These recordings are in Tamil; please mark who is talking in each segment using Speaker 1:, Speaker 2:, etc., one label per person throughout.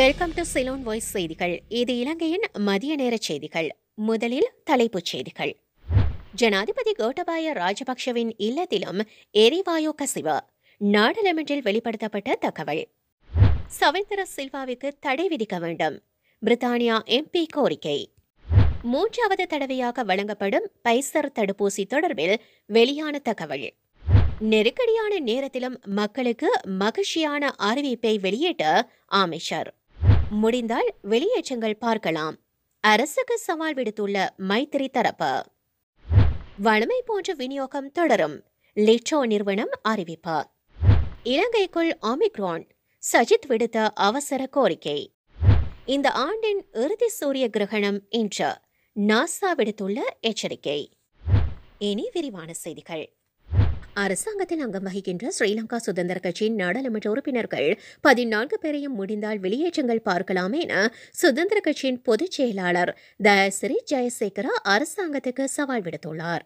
Speaker 1: வெல்கம் டு சிலோன் வாய்ஸ் செய்திகள் இது இலங்கையின் மதிய நேர செய்திகள் முதலில் தலைப்புச் செய்திகள் ஜனாதிபதி கோட்டபாய ராஜபக்ஷவின் இல்லத்திலும் எரிவாயு கசிவு நாடாளுமன்றில் வெளிப்படுத்தப்பட்ட தகவல் சவேந்திர சில்வாவுக்கு தடை விதிக்க வேண்டும் பிரித்தானியா எம்பி கோரிக்கை மூன்றாவது தடவையாக வழங்கப்படும் பைசர் தடுப்பூசி தொடர்பில் வெளியான தகவல் நெருக்கடியான நேரத்திலும் மக்களுக்கு மகிழ்ச்சியான அறிவிப்பை வெளியிட்ட அமைச்சர் முடிந்தால் வெளியேற்றங்கள் பார்க்கலாம் அரசுக்கு சவால் விடுத்துள்ள மைத்திரி தரப்பு வளமை போன்ற விநியோகம் தொடரும் லிட்ரோ நிறுவனம் அறிவிப்பு இலங்கைக்குள் ஆமிக்ரான் சஜித் விடுத்த அவசர கோரிக்கை இந்த ஆண்டின் இறுதி சூரிய கிரகணம் இன்று நாசா விடுத்துள்ள எச்சரிக்கை இனி விரிவான செய்திகள் அரசாங்கத்தில் அங்கம் வகிக்கின்ற ஸ்ரீலங்கா சுதந்திர கட்சியின் நாடாளுமன்ற உறுப்பினர்கள் பதினான்கு பேரையும் முடிந்தால் வெளியேற்றங்கள் பார்க்கலாம் என சுதந்திர கட்சியின் பொதுச் செயலாளர் சிறி ஜெயசேகரா அரசாங்கத்துக்கு சவால் விடுத்துள்ளார்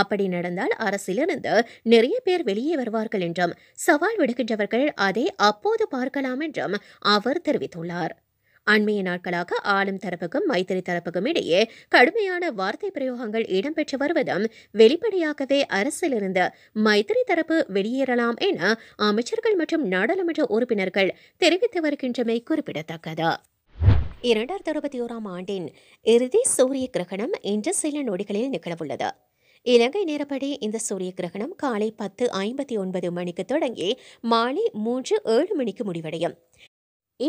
Speaker 1: அப்படி நடந்தால் அரசிலிருந்து நிறைய பேர் வெளியே வருவார்கள் என்றும் சவால் விடுகின்றவர்கள் அதை அப்போது பார்க்கலாம் என்றும் அவர் தெரிவித்துள்ளார் அண்மைய நாட்களாக ஆளும் தரப்புக்கும் மைத்திரி தரப்புக்கும் இடையே கடுமையான வார்த்தை பிரயோகங்கள் இடம்பெற்று வருவதும் வெளிப்படையாகவே அரசிலிருந்து மைத்திரி தரப்பு வெளியேறலாம் என அமைச்சர்கள் மற்றும் நாடாளுமன்ற உறுப்பினர்கள் தெரிவித்து வருகின்றமை குறிப்பிடத்தக்கது இரண்டாயிரத்தி அறுபத்தி ஓராம் ஆண்டின் இறுதி சூரிய கிரகணம் இன்று சில நொடிகளில் நிகழவுள்ளது இலங்கை நேரப்படி இந்த சூரிய கிரகணம் காலை பத்து ஐம்பத்தி ஒன்பது மணிக்கு தொடங்கி மாலை மூன்று ஏழு மணிக்கு முடிவடையும்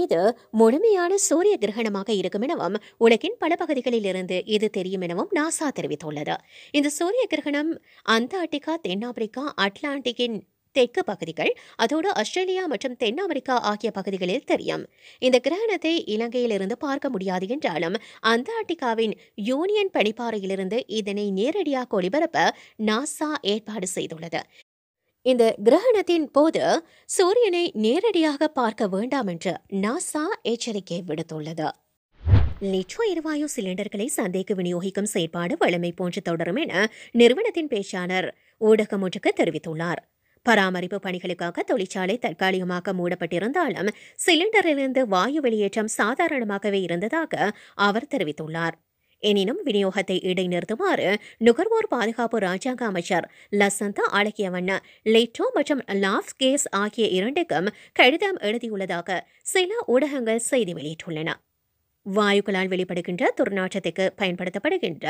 Speaker 1: இது முழுமையான சூரிய கிரகணமாக இருக்கும் எனவும் உலகின் பல பகுதிகளில் இருந்து இது தெரியும் எனவும் நாசா தெரிவித்துள்ளது இந்த சூரிய கிரகணம் அந்தார்டிகா தென்னாப்பிரிக்கா அட்லாண்டிக்கின் தெற்கு பகுதிகள் அதோடு ஆஸ்திரேலியா மற்றும் தென் அமெரிக்கா ஆகிய பகுதிகளில் தெரியும் இந்த கிரகணத்தை இலங்கையிலிருந்து பார்க்க முடியாது என்றாலும் அந்தார்டிகாவின் யூனியன் பனிப்பாறையிலிருந்து இதனை நேரடியாக ஒளிபரப்ப நாசா ஏற்பாடு செய்துள்ளது இந்த கிரகணத்தின் போது சூரியனை நேரடியாக பார்க்க வேண்டாம் என்று நாசா எச்சரிக்கை விடுத்துள்ளது லிட்ரோ எரிவாயு சிலிண்டர்களை சந்தைக்கு விநியோகிக்கும் செயற்பாடு வளமை போன்று தொடரும் என நிறுவனத்தின் பேச்சாளர் ஊடகம் ஒன்றுக்கு தெரிவித்துள்ளார் பராமரிப்பு பணிகளுக்காக தொழிற்சாலை தற்காலிகமாக மூடப்பட்டிருந்தாலும் சிலிண்டரிலிருந்து வாயு வெளியேற்றம் சாதாரணமாகவே இருந்ததாக அவர் தெரிவித்துள்ளார் எனினும் விநியோகத்தை இடைநிறுத்துமாறு நுகர்வோர் பாதுகாப்பு ராஜாங்க அமைச்சர் லசந்தா அழகியவண்ண லேட்டோ மற்றும் லாஸ் கேஸ் ஆகிய இரண்டுக்கும் கடிதம் எழுதியுள்ளதாக சில ஊடகங்கள் செய்தி வெளியிட்டுள்ளன வாயுக்களால் வெளிப்படுகின்ற துர்நாற்றத்துக்கு பயன்படுத்தப்படுகின்ற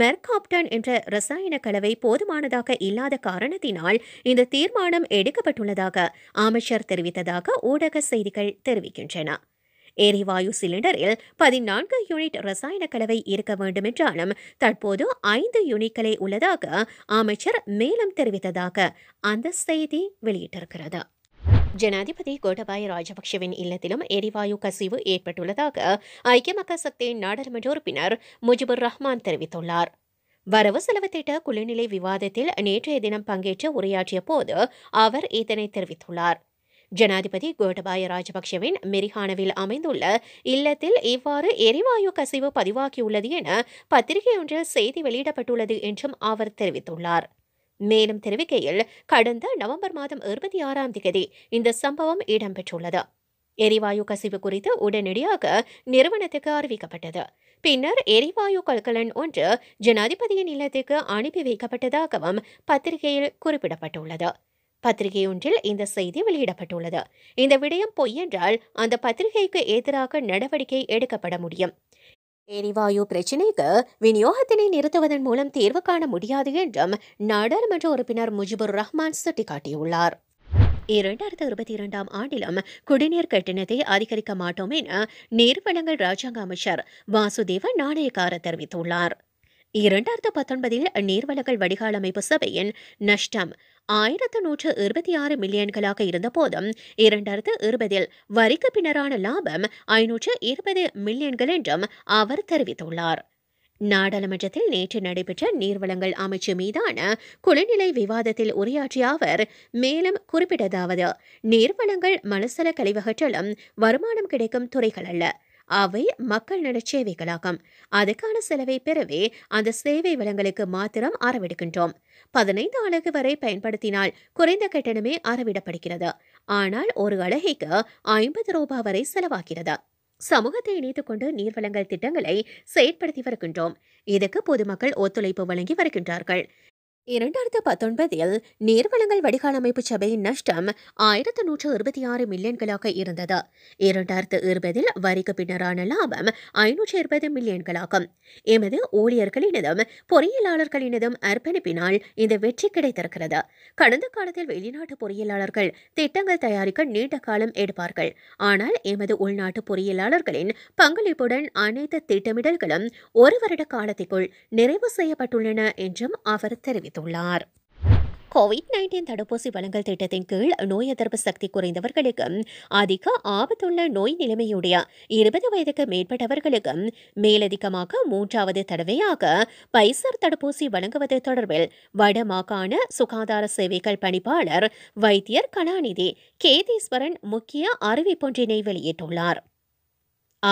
Speaker 1: மெர்காப்டன் என்ற ரசாயன கலவை போதுமானதாக இல்லாத காரணத்தினால் இந்த தீர்மானம் எடுக்கப்பட்டுள்ளதாக அமைச்சர் தெரிவித்ததாக ஊடக செய்திகள் தெரிவிக்கின்றன எரிவாயு சிலிண்டரில் பதினான்கு யூனிட் ரசாயன கலவை இருக்க வேண்டுமென்றாலும் தற்போது ஐந்து யூனிட்களே உள்ளதாக அமைச்சர் மேலும் தெரிவித்ததாக அந்த செய்தி வெளியிட்டிருக்கிறது ஜனாதிபதி கோட்டபாய ராஜபக்சவின் இல்லத்திலும் எரிவாயு கசிவு ஏற்பட்டுள்ளதாக ஐக்கிய மக்கள் சக்தியின் நாடாளுமன்ற உறுப்பினர் முஜிபுர் ரஹ்மான் தெரிவித்துள்ளார் வரவு செலவு திட்ட குளிர்நிலை விவாதத்தில் நேற்றைய தினம் பங்கேற்று உரையாற்றிய போது அவர் இதனை தெரிவித்துள்ளார் ஜனாதிபதி கோட்டபாய ராஜபக்சவின் மெரிஹானவில் அமைந்துள்ள இல்லத்தில் இவ்வாறு எரிவாயு கசிவு பதிவாகியுள்ளது என பத்திரிகை ஒன்றில் செய்தி வெளியிடப்பட்டுள்ளது என்றும் அவர் தெரிவித்துள்ளார் மேலும் தெரிவிக்கையில் கடந்த நவம்பர் மாதம் இருபத்தி ஆறாம் தேதி இந்த சம்பவம் இடம்பெற்றுள்ளது எரிவாயு கசிவு குறித்து உடனடியாக நிறுவனத்துக்கு அறிவிக்கப்பட்டது பின்னர் எரிவாயு கல்கலன் ஒன்று ஜனாதிபதியின் இல்லத்துக்கு அனுப்பி வைக்கப்பட்டதாகவும் பத்திரிகையில் குறிப்பிடப்பட்டுள்ளது பத்திரிகை ஒன்றில் இந்த செய்தி வெளியிடப்பட்டுள்ளது இந்த விடயம் பொய் என்றால் அந்த பத்திரிகைக்கு எதிராக நடவடிக்கை எடுக்கப்பட முடியும் எரிவாயு பிரச்சினைக்கு விநியோகத்தினை நிறுத்துவதன் மூலம் தீர்வு காண முடியாது என்றும் நாடாளுமன்ற உறுப்பினர் முஜிபுர் ரஹ்மான் சுட்டிக்காட்டியுள்ளார் இரண்டாயிரத்தி இருபத்தி இரண்டாம் ஆண்டிலும் குடிநீர் கட்டணத்தை அதிகரிக்க மாட்டோம் என நீர்வளங்கள் ராஜாங்க அமைச்சர் வாசுதேவ நாணயக்கார தெரிவித்துள்ளார் இரண்டாயிரத்து பத்தொன்பதில் நீர்வளங்கள் வடிகால் அமைப்பு சபையின் நஷ்டம் ஆயிரத்து நூற்று இருபத்தி ஆறு மில்லியன்களாக இருந்த போதும் இரண்டாயிரத்து இருபதில் வரிக்கு பின்னரான லாபம் ஐநூற்று இருபது மில்லியன்கள் என்றும் அவர் தெரிவித்துள்ளார் நாடாளுமன்றத்தில் நேற்று நடைபெற்ற நீர்வளங்கள் அமைச்சு மீதான குளநிலை விவாதத்தில் உரையாற்றிய அவர் மேலும் குறிப்பிட்டதாவது நீர்வளங்கள் மனசல கழிவகற்றலும் வருமானம் கிடைக்கும் துறைகள் அல்ல அவை மக்கள் நல சேவைகளாகும் அதுக்கான செலவை பெறவே அந்த சேவை வளங்களுக்கு மாத்திரம் அறவிடுகின்றோம் பதினைந்து அழகு வரை பயன்படுத்தினால் குறைந்த கட்டணமே அறவிடப்படுகிறது ஆனால் ஒரு அழகைக்கு ஐம்பது ரூபாய் வரை செலவாகிறது சமூகத்தை இணைத்துக் கொண்டு நீர்வளங்கள் திட்டங்களை செயற்படுத்தி வருகின்றோம் இதற்கு பொதுமக்கள் ஒத்துழைப்பு வழங்கி வருகின்றார்கள் இரண்டாயிரத்து பத்தொன்பதில் நீர்வளங்கள் வடிகால் அமைப்பு சபையின் நஷ்டம் ஆயிரத்து நூற்று இருபத்தி ஆறு மில்லியன்களாக இருந்தது இரண்டாயிரத்து இருபதில் வரிக்கு பின்னரான லாபம் ஐநூற்று இருபது மில்லியன்களாகும் எமது ஊழியர்களினதும் பொறியியலாளர்களினதும் அர்ப்பணிப்பினால் இந்த வெற்றி கிடைத்திருக்கிறது கடந்த காலத்தில் வெளிநாட்டு பொறியியலாளர்கள் திட்டங்கள் தயாரிக்க நீண்ட காலம் எடுப்பார்கள் ஆனால் எமது உள்நாட்டு பொறியியலாளர்களின் பங்களிப்புடன் அனைத்து திட்டமிடல்களும் ஒரு வருட காலத்திற்குள் நிறைவு செய்யப்பட்டுள்ளன என்றும் அவர் தெரிவித்தார் தெரிவித்துள்ளார் கோவிட் நைன்டீன் தடுப்பூசி வழங்கல் திட்டத்தின் கீழ் நோய் எதிர்ப்பு சக்தி குறைந்தவர்களுக்கு அதிக ஆபத்துள்ள நோய் நிலைமையுடைய இருபது வயதுக்கு மேற்பட்டவர்களுக்கு மேலதிகமாக மூன்றாவது தடவையாக பைசர் தடுப்பூசி வழங்குவது தொடர்பில் வடமாகாண சுகாதார சேவைகள் பணிப்பாளர் வைத்தியர் கலாநிதி கேதீஸ்வரன் முக்கிய அறிவிப்பொன்றினை வெளியிட்டுள்ளார்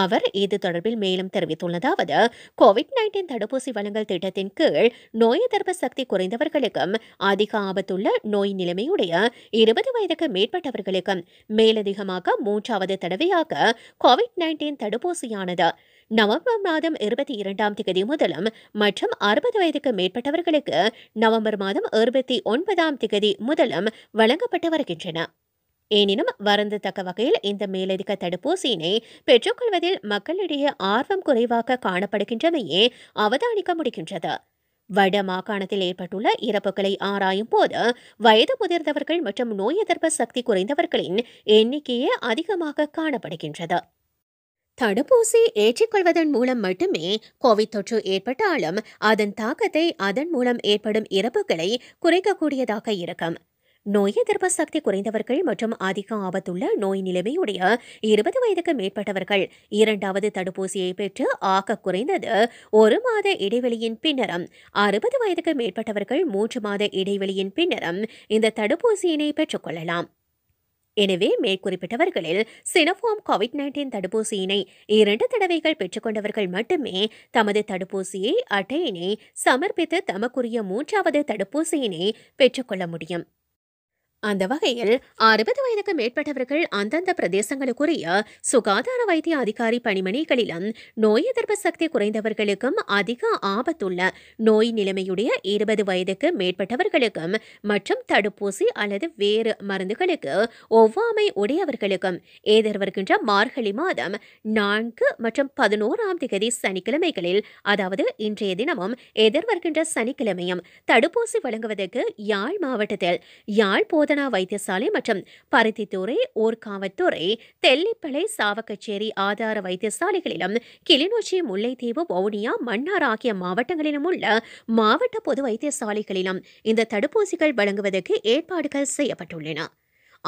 Speaker 1: அவர் இது தொடர்பில் மேலும் தெரிவித்துள்ளதாவது கோவிட் நைன்டீன் தடுப்பூசி வழங்கல் திட்டத்தின் கீழ் நோய் எதிர்ப்பு சக்தி குறைந்தவர்களுக்கும் அதிக ஆபத்துள்ள நோய் நிலைமையுடைய இருபது வயதுக்கு மேற்பட்டவர்களுக்கும் மேலதிகமாக மூன்றாவது தடவையாக கோவிட் நைன்டீன் தடுப்பூசியானது நவம்பர் மாதம் இருபத்தி இரண்டாம் தேதி முதலும் மற்றும் அறுபது வயதுக்கு மேற்பட்டவர்களுக்கு நவம்பர் மாதம் இருபத்தி ஒன்பதாம் தேதி முதலும் வழங்கப்பட்டு வருகின்றன எனினும் வருந்தத்தக்க வகையில் இந்த மேலதிக தடுப்பூசியினை பெற்றுக்கொள்வதில் மக்களிடையே ஆர்வம் குறைவாக காணப்படுகின்றமையே அவதானிக்க முடிகின்றது வட மாகாணத்தில் ஏற்பட்டுள்ள இறப்புகளை ஆராயும் போது வயது முதிர்ந்தவர்கள் மற்றும் நோய் எதிர்ப்பு சக்தி குறைந்தவர்களின் எண்ணிக்கையே அதிகமாக காணப்படுகின்றது தடுப்பூசி ஏற்றிக்கொள்வதன் மூலம் மட்டுமே கோவிட் தொற்று ஏற்பட்டாலும் அதன் தாக்கத்தை அதன் மூலம் ஏற்படும் இறப்புகளை குறைக்கக்கூடியதாக இருக்கும் நோய் எதிர்ப்பு சக்தி குறைந்தவர்கள் மற்றும் அதிக ஆபத்துள்ள நோய் நிலைமையுடைய இருபது வயதுக்கு மேற்பட்டவர்கள் இரண்டாவது தடுப்பூசியை பெற்று ஆக குறைந்தது ஒரு மாத இடைவெளியின் பின்னரும் அறுபது வயதுக்கு மேற்பட்டவர்கள் மூன்று மாத இடைவெளியின் பின்னரும் இந்த தடுப்பூசியினை பெற்றுக்கொள்ளலாம் எனவே மேற்குறிப்பிட்டவர்களில் சினோஃபார்ம் கோவிட் நைன்டீன் தடுப்பூசியினை இரண்டு தடவைகள் பெற்றுக்கொண்டவர்கள் மட்டுமே தமது தடுப்பூசியை அட்டையினை சமர்ப்பித்து தமக்குரிய மூன்றாவது தடுப்பூசியினை பெற்றுக்கொள்ள முடியும் அந்த வகையில் அறுபது வயதுக்கு மேற்பட்டவர்கள் அந்தந்த பிரதேசங்களுக்குரிய சுகாதார வைத்திய அதிகாரி பணிமனைகளிலும் நோய் எதிர்ப்பு சக்தி குறைந்தவர்களுக்கும் அதிக ஆபத்துள்ள நோய் நிலைமையுடைய இருபது வயதுக்கு மேற்பட்டவர்களுக்கும் மற்றும் தடுப்பூசி அல்லது வேறு மருந்துகளுக்கு ஒவ்வாமை உடையவர்களுக்கும் எதிர்வருகின்ற மார்கழி மாதம் நான்கு மற்றும் பதினோராம் தேதி சனிக்கிழமைகளில் அதாவது இன்றைய தினமும் எதிர்வருகின்ற சனிக்கிழமையும் தடுப்பூசி வழங்குவதற்கு யாழ் மாவட்டத்தில் யாழ் போத போதனா வைத்தியசாலை மற்றும் பருத்தித்துறை ஊர்காவத்துறை தெல்லிப்பளை சாவக்கச்சேரி ஆதார வைத்தியசாலைகளிலும் கிளிநொச்சி முல்லைத்தீவு வவுனியா மன்னார் ஆகிய மாவட்டங்களிலும் உள்ள மாவட்ட பொது வைத்தியசாலைகளிலும் இந்த தடுப்பூசிகள் வழங்குவதற்கு ஏற்பாடுகள் செய்யப்பட்டுள்ளன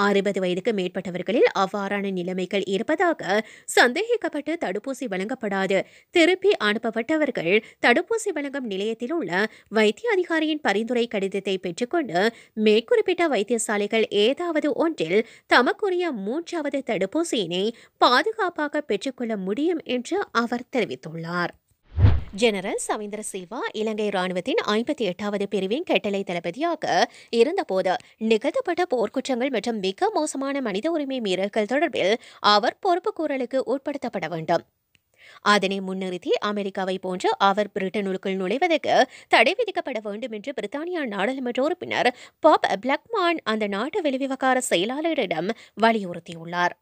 Speaker 1: அறுபது வயதுக்கு மேற்பட்டவர்களில் அவ்வாறான நிலைமைகள் இருப்பதாக சந்தேகிக்கப்பட்டு தடுப்பூசி வழங்கப்படாது திருப்பி அனுப்பப்பட்டவர்கள் தடுப்பூசி வழங்கும் நிலையத்தில் உள்ள வைத்திய அதிகாரியின் பரிந்துரை கடிதத்தை பெற்றுக்கொண்டு மேற்குறிப்பிட்ட வைத்தியசாலைகள் ஏதாவது ஒன்றில் தமக்குரிய மூன்றாவது தடுப்பூசியினை பாதுகாப்பாக பெற்றுக்கொள்ள முடியும் என்று அவர் தெரிவித்துள்ளார் ஜெனரல் சவீந்திர சில்வா இலங்கை ராணுவத்தின் ஐம்பத்தி எட்டாவது பிரிவின் கட்டளை தளபதியாக இருந்தபோது நிகழ்த்தப்பட்ட போர்க்குற்றங்கள் மற்றும் மிக மோசமான மனித உரிமை மீறல்கள் தொடர்பில் அவர் பொறுப்புக்கூறலுக்கு உட்படுத்தப்பட வேண்டும் அதனை முன்னிறுத்தி அமெரிக்காவை போன்று அவர் பிரிட்டனுக்குள் நுழைவதற்கு தடை விதிக்கப்பட வேண்டும் என்று பிரித்தானியா நாடாளுமன்ற உறுப்பினர் பாப் பிளக்மான் அந்த நாட்டு வெளிவிவகார செயலாளரிடம் வலியுறுத்தியுள்ளார்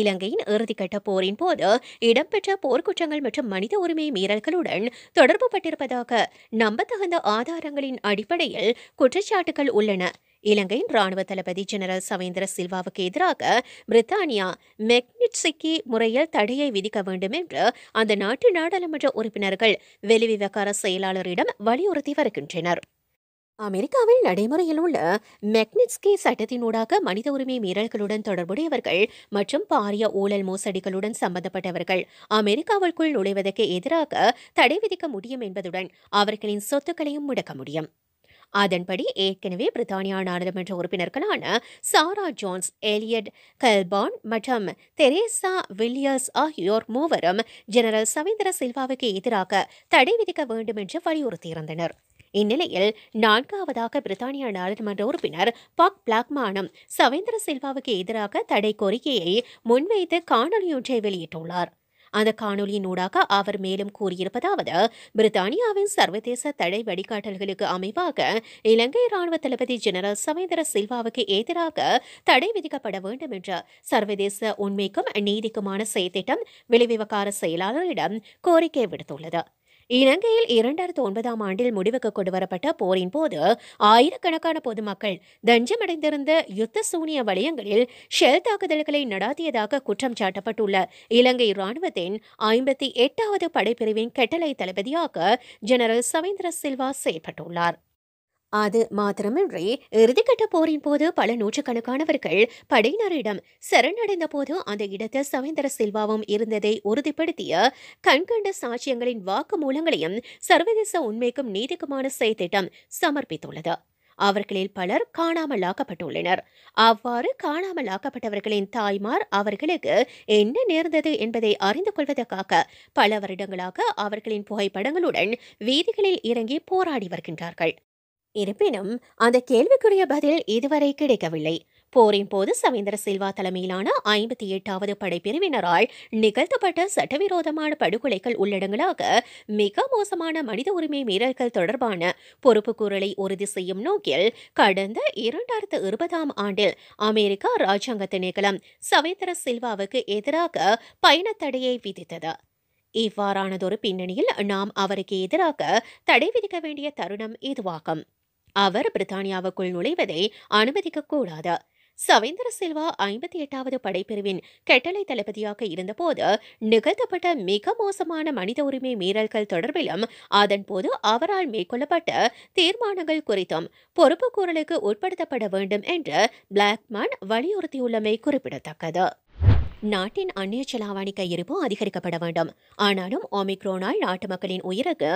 Speaker 1: இலங்கையின் இறுதிக்கட்ட போரின் போது இடம்பெற்ற போர்க்குற்றங்கள் மற்றும் மனித உரிமை மீறல்களுடன் தொடர்பு பட்டிருப்பதாக நம்பத்தகுந்த ஆதாரங்களின் அடிப்படையில் குற்றச்சாட்டுகள் உள்ளன இலங்கையின் ராணுவ தளபதி ஜெனரல் சவேந்திர சில்வாவுக்கு எதிராக பிரித்தானியா மெக்னிட்ஸிக்கி முறையில் தடையை விதிக்க வேண்டும் என்று அந்த நாட்டு நாடாளுமன்ற உறுப்பினர்கள் வெளிவிவகார செயலாளரிடம் வலியுறுத்தி வருகின்றனர் அமெரிக்காவில் நடைமுறையில் உள்ள மெக்னிட்ஸ்கி சட்டத்தினூடாக மனித உரிமை மீறல்களுடன் தொடர்புடையவர்கள் மற்றும் பாரிய ஊழல் மோசடிகளுடன் சம்பந்தப்பட்டவர்கள் அமெரிக்காவிற்குள் நுழைவதற்கு எதிராக தடை விதிக்க முடியும் என்பதுடன் அவர்களின் சொத்துக்களையும் முடக்க முடியும் அதன்படி ஏற்கனவே பிரித்தானியா நாடாளுமன்ற உறுப்பினர்களான சாரா ஜோன்ஸ் எலியட் கல்பான் மற்றும் தெரேசா வில்லியர்ஸ் ஆகியோர் மூவரும் ஜெனரல் சவீந்திர சில்வாவுக்கு எதிராக தடை விதிக்க வேண்டும் என்று வலியுறுத்தியிருந்தனர் இந்நிலையில் நான்காவதாக பிரித்தானிய நாடாளுமன்ற உறுப்பினர் பாக் பிளாக்மானம் சவேந்திர சில்வாவுக்கு எதிராக தடை கோரிக்கையை முன்வைத்து காணொலியொன்றை வெளியிட்டுள்ளார் அந்த ஊடாக அவர் மேலும் கூறியிருப்பதாவது பிரித்தானியாவின் சர்வதேச தடை வழிகாட்டல்களுக்கு அமைவாக இலங்கை ராணுவ தளபதி ஜெனரல் சவேந்திர சில்வாவுக்கு எதிராக தடை விதிக்கப்பட வேண்டும் என்ற சர்வதேச உண்மைக்கும் நீதிக்குமான செயற்திட்டம் வெளிவிவகார செயலாளரிடம் கோரிக்கை விடுத்துள்ளது இலங்கையில் இரண்டாயிரத்து ஒன்பதாம் ஆண்டில் முடிவுக்கு கொண்டுவரப்பட்ட போரின் போது ஆயிரக்கணக்கான பொதுமக்கள் தஞ்சமடைந்திருந்த யுத்த சூனிய வளையங்களில் ஷெல் தாக்குதல்களை நடாத்தியதாக குற்றம் சாட்டப்பட்டுள்ள இலங்கை ராணுவத்தின் ஐம்பத்தி எட்டாவது படைப்பிரிவின் கட்டளை தளபதியாக ஜெனரல் சவேந்திர சில்வா செயல்பட்டுள்ளாா் அது மாத்திரமின்றி இறுதிக்கட்ட போரின் போது பல நூற்றுக்கணக்கானவர்கள் படையினரிடம் சரணடைந்த போது அந்த இடத்தில் சவேந்திர சில்வாவும் இருந்ததை உறுதிப்படுத்திய கண்கண்ட சாட்சியங்களின் வாக்கு மூலங்களையும் சர்வதேச உண்மைக்கும் நீதிக்குமான செய்திட்டம் சமர்ப்பித்துள்ளது அவர்களில் பலர் காணாமலாக்கப்பட்டுள்ளனர் அவ்வாறு காணாமலாக்கப்பட்டவர்களின் தாய்மார் அவர்களுக்கு என்ன நேர்ந்தது என்பதை அறிந்து கொள்வதற்காக பல வருடங்களாக அவர்களின் புகைப்படங்களுடன் வீதிகளில் இறங்கி போராடி வருகின்றார்கள் இருப்பினும் அந்த கேள்விக்குரிய பதில் இதுவரை கிடைக்கவில்லை போரின் போது சவீந்திர சில்வா தலைமையிலான ஐம்பத்தி எட்டாவது படைப்பிரிவினரால் நிகழ்த்தப்பட்ட சட்டவிரோதமான படுகொலைகள் உள்ளடங்களாக மிக மோசமான மனித உரிமை மீறல்கள் தொடர்பான பொறுப்புக்கூறலை உறுதி செய்யும் நோக்கில் கடந்த இரண்டாயிரத்து இருபதாம் ஆண்டில் அமெரிக்கா ராஜாங்கத்திணைக்களம் சவீந்திர சில்வாவுக்கு எதிராக பயணத்தடையை விதித்தது இவ்வாறானதொரு பின்னணியில் நாம் அவருக்கு எதிராக தடை விதிக்க வேண்டிய தருணம் இதுவாகும் அவர் பிரித்தானியாவுக்குள் நுழைவதை அனுமதிக்கக்கூடாது சவேந்திர செல்வா ஐம்பத்தி எட்டாவது படைப்பிரிவின் கெட்டளை தளபதியாக இருந்தபோது நிகழ்த்தப்பட்ட மிக மோசமான மனித உரிமை மீறல்கள் தொடர்பிலும் அதன்போது அவரால் மேற்கொள்ளப்பட்ட தீர்மானங்கள் குறித்தும் பொறுப்புக்கூறலுக்கு உட்படுத்தப்பட வேண்டும் என்று பிளாக்மேன் வலியுறுத்தியுள்ளமை குறிப்பிடத்தக்கது நாட்டின் அந்நிய செலாவணி இருப்பு அதிகரிக்கப்பட வேண்டும் ஆனாலும் ஒமிக்ரோனால் நாட்டு மக்களின் உயிருக்கு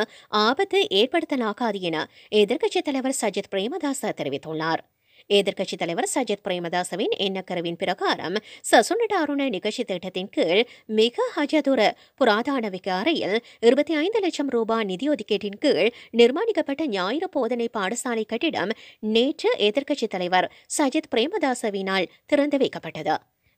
Speaker 1: ஆபத்து ஏற்படுத்தலாகாது என எதிர்க்கட்சித் தலைவர் சஜித் பிரேமதாச தெரிவித்துள்ளார் எதிர்க்கட்சித் தலைவர் சஜித் பிரேமதாசவின் எண்ணக்கருவின் பிரகாரம் சசுனட அருண நிகழ்ச்சி திட்டத்தின் கீழ் மிக ஹஜதுர புராதான அறையில் இருபத்தி ஐந்து லட்சம் ரூபாய் நிதி ஒதுக்கீட்டின் கீழ் நிர்மாணிக்கப்பட்ட ஞாயிறு போதனை பாடசாலை கட்டிடம் நேற்று எதிர்க்கட்சித் தலைவர் சஜித் பிரேமதாசவினால் திறந்து வைக்கப்பட்டது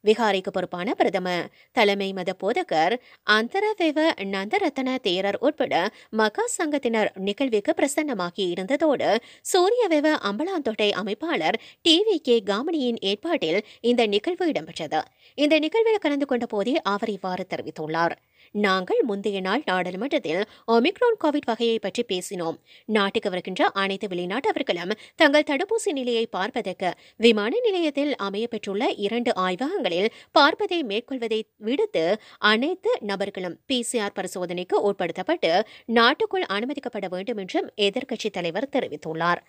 Speaker 1: விகாரைக்கு பொறுப்பான பிரதம தலைமை மத போதகர் அந்தரவேவ நந்தரத்தன தேரர் உட்பட மகா சங்கத்தினர் நிகழ்வுக்கு பிரசன்னமாகி இருந்ததோடு சூரியவேவ அம்பலாந்தோட்டை அமைப்பாளர் டி வி கே காமணியின் ஏற்பாட்டில் இந்த நிகழ்வு இடம்பெற்றது இந்த நிகழ்வில் கலந்து கொண்ட போதே அவர் இவ்வாறு தெரிவித்துள்ளார் நாங்கள் முந்தைய நாள் நாடாளுமன்றத்தில் ஒமிக்ரான் கோவிட் வகையை பற்றி பேசினோம் நாட்டுக்கு வருகின்ற அனைத்து வெளிநாட்டவர்களும் தங்கள் தடுப்பூசி நிலையை பார்ப்பதற்கு விமான நிலையத்தில் அமையப்பெற்றுள்ள இரண்டு ஆய்வகங்களில் பார்ப்பதை மேற்கொள்வதை விடுத்து அனைத்து நபர்களும் பிசிஆர் பரிசோதனைக்கு உட்படுத்தப்பட்டு நாட்டுக்குள் அனுமதிக்கப்பட வேண்டும் என்றும் எதிர்க்கட்சித் தலைவர் தெரிவித்துள்ளார்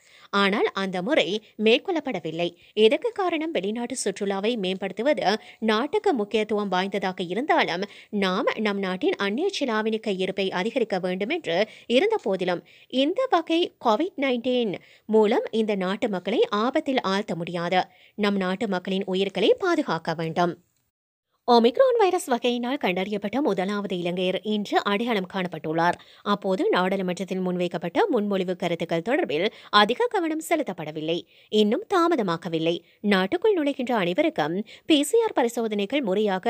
Speaker 1: ஆனால் அந்த முறை மேற்கொள்ளப்படவில்லை இதற்கு காரணம் வெளிநாட்டு சுற்றுலாவை மேம்படுத்துவது நாட்டுக்கு முக்கியத்துவம் வாய்ந்ததாக இருந்தாலும் நாம் நம் நாட்டு நாட்டின் அந்நிய செலாவணி கையிருப்பை அதிகரிக்க வேண்டும் என்று இருந்த போதிலும் இந்த வகை கோவிட் நைன்டீன் மூலம் இந்த நாட்டு மக்களை ஆபத்தில் ஆழ்த்த முடியாது நம் நாட்டு மக்களின் உயிர்களை பாதுகாக்க வேண்டும் ஒமிக்ரான் வைரஸ் வகையினால் கண்டறியப்பட்ட முதலாவது இலங்கையர் இன்று அடையாளம் காணப்பட்டுள்ளார் அப்போது நாடாளுமன்றத்தில் முன்வைக்கப்பட்ட முன்மொழிவு கருத்துக்கள் தொடர்பில் அதிக கவனம் செலுத்தப்படவில்லை இன்னும் தாமதமாக்கவில்லை நாட்டுக்குள் நுழைகின்ற அனைவருக்கும் பிசிஆர் பரிசோதனைகள் முறையாக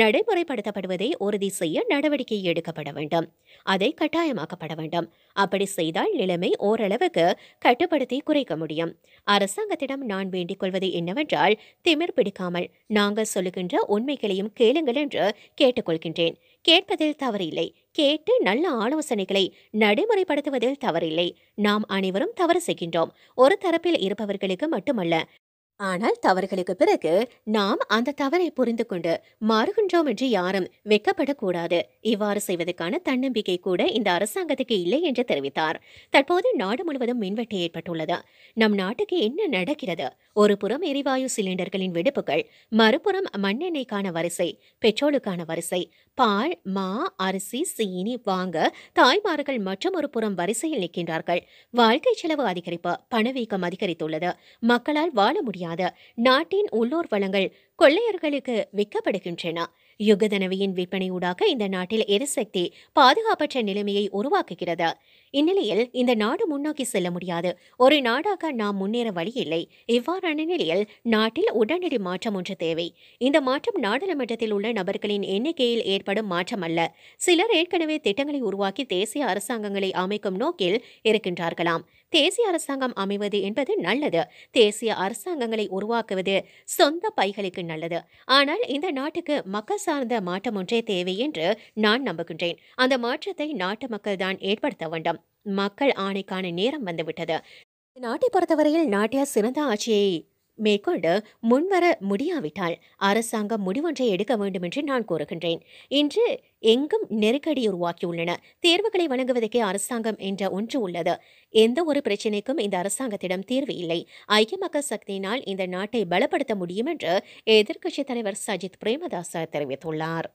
Speaker 1: நடைமுறைப்படுத்தப்படுவதை உறுதி செய்ய நடவடிக்கை எடுக்கப்பட வேண்டும் அதை கட்டாயமாக்கப்பட வேண்டும் அப்படி செய்தால் நிலைமை ஓரளவுக்கு கட்டுப்படுத்தி குறைக்க முடியும் அரசாங்கத்திடம் நான் வேண்டிக் கொள்வது என்னவென்றால் திமிர் பிடிக்காமல் நாங்கள் சொல்லுகின்ற உண்மைகளையும் அனைத்தையும் கேளுங்கள் என்று கேட்டுக்கொள்கின்றேன் கேட்பதில் தவறில்லை கேட்டு நல்ல ஆலோசனைகளை நடைமுறைப்படுத்துவதில் தவறில்லை நாம் அனைவரும் தவறு செய்கின்றோம் ஒரு தரப்பில் இருப்பவர்களுக்கு மட்டுமல்ல ஆனால் தவறுகளுக்கு பிறகு நாம் அந்த தவறை புரிந்து கொண்டு மாறுகின்றோம் என்று யாரும் வெக்கப்படக்கூடாது இவ்வாறு செய்வதற்கான தன்னம்பிக்கை கூட இந்த அரசாங்கத்துக்கு இல்லை என்று தெரிவித்தார் தற்போது நாடு முழுவதும் மின்வெட்டு ஏற்பட்டுள்ளது நம் நாட்டுக்கு என்ன நடக்கிறது ஒரு புறம் எரிவாயு சிலிண்டர்களின் வெடிப்புகள் மறுபுறம் மண்ணெண்ணெய்க்கான வரிசை பெட்ரோலுக்கான வரிசை பால் மா அரிசி சீனி வாங்க தாய்மார்கள் மற்றும் ஒரு புறம் வரிசையில் நிற்கின்றார்கள் வாழ்க்கை செலவு அதிகரிப்பு பணவீக்கம் அதிகரித்துள்ளது மக்களால் வாழ முடியும் முடியாத நாட்டின் உள்ளூர் வளங்கள் கொள்ளையர்களுக்கு விற்கப்படுகின்றன யுகதனவியின் விற்பனையூடாக இந்த நாட்டில் எரிசக்தி பாதுகாப்பற்ற நிலைமையை உருவாக்குகிறது இந்நிலையில் இந்த நாடு முன்னோக்கி செல்ல முடியாது ஒரு நாடாக நாம் முன்னேற வழி இல்லை இவ்வாறான நிலையில் நாட்டில் உடனடி மாற்றம் ஒன்று தேவை இந்த மாற்றம் நாடாளுமன்றத்தில் உள்ள நபர்களின் எண்ணிக்கையில் ஏற்படும் மாற்றம் அல்ல சிலர் ஏற்கனவே திட்டங்களை உருவாக்கி தேசிய அரசாங்கங்களை அமைக்கும் நோக்கில் இருக்கின்றார்களாம் தேசிய அரசாங்கம் அமைவது என்பது நல்லது தேசிய அரசாங்கங்களை உருவாக்குவது சொந்த பைகளுக்கு நல்லது ஆனால் இந்த நாட்டுக்கு மக்கள் சார்ந்த மாற்றம் ஒன்றே தேவை என்று நான் நம்புகின்றேன் அந்த மாற்றத்தை நாட்டு மக்கள் தான் ஏற்படுத்த வேண்டும் மக்கள் ஆணைக்கான நேரம் வந்துவிட்டது நாட்டை பொறுத்தவரையில் நாட்டியா சிறந்த ஆட்சியை மேற்கொண்டு முன்வர முடியாவிட்டால் அரசாங்கம் முடிவொன்றை எடுக்க வேண்டும் என்று நான் கூறுகின்றேன் இன்று எங்கும் நெருக்கடி உருவாக்கியுள்ளன தேர்வுகளை வழங்குவதற்கே அரசாங்கம் என்ற ஒன்று உள்ளது எந்த ஒரு பிரச்சினைக்கும் இந்த அரசாங்கத்திடம் தீர்வு இல்லை ஐக்கிய மக்கள் சக்தியினால் இந்த நாட்டை பலப்படுத்த முடியும் என்று எதிர்க்கட்சித் தலைவர் சஜித் பிரேமதாசா தெரிவித்துள்ளார்